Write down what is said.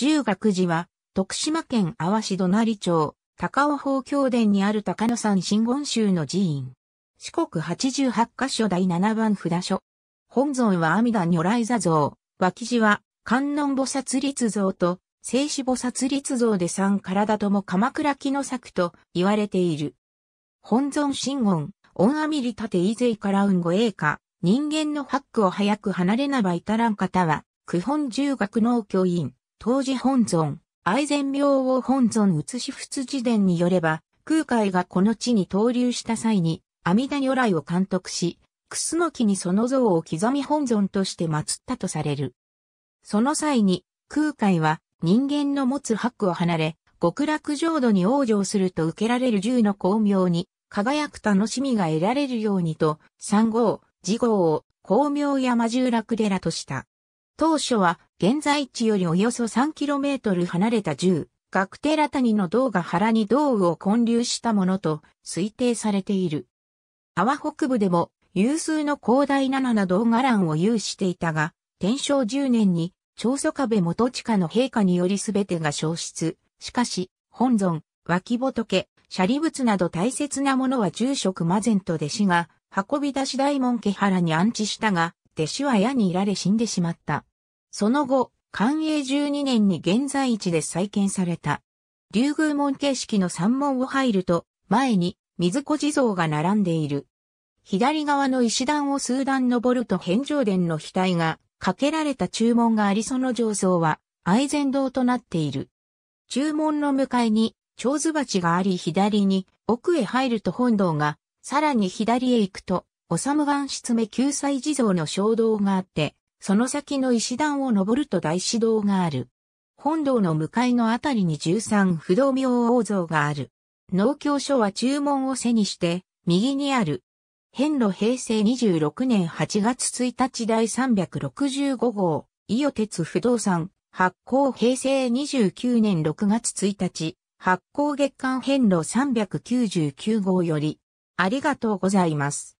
中学寺は、徳島県阿波市隣町、高尾法教殿にある高野山真言宗の寺院。四国八十八箇所第七番札所。本尊は阿弥陀如来座像、脇寺は観音菩薩立像と静止菩薩立像で三体とも鎌倉木の作と言われている。本尊真言、恩阿弥利立以前から運護栄華、人間のハックを早く離れなば至らん方は、九本十学農教員。当時本尊、愛禅明王本尊写し仏寺伝によれば、空海がこの地に登竜した際に、阿弥陀如来を監督し、楠スノにその像を刻み本尊として祀ったとされる。その際に、空海は人間の持つ白を離れ、極楽浄土に往生すると受けられる獣の光明に、輝く楽しみが得られるようにと、三号、次号を光明山十楽寺とした。当初は現在地よりおよそ 3km 離れた銃、学寺谷の銅が原に銅を混流したものと推定されている。阿波北部でも有数の広大な七銅画欄を有していたが、天正10年に長祖壁元地下の陛下により全てが消失。しかし、本尊、脇仏、舎利仏など大切なものは住職マゼントで死が、運び出し大門家原に安置したが、弟子は矢にいられ死んでしまった。その後、寛永12年に現在地で再建された。竜宮門形式の山門を入ると、前に水子地蔵が並んでいる。左側の石段を数段登ると返上殿の額がかけられた注文がありその上層は愛禅堂となっている。注文の向かいに蝶子鉢があり左に奥へ入ると本堂が、さらに左へ行くとおさむガ室目救済地蔵の衝動があって、その先の石段を登ると大指導がある。本堂の向かいのあたりに13不動明王像がある。農協所は注文を背にして、右にある。変路平成26年8月1日第365号、伊予鉄不動産、発行平成29年6月1日、発行月間変路399号より、ありがとうございます。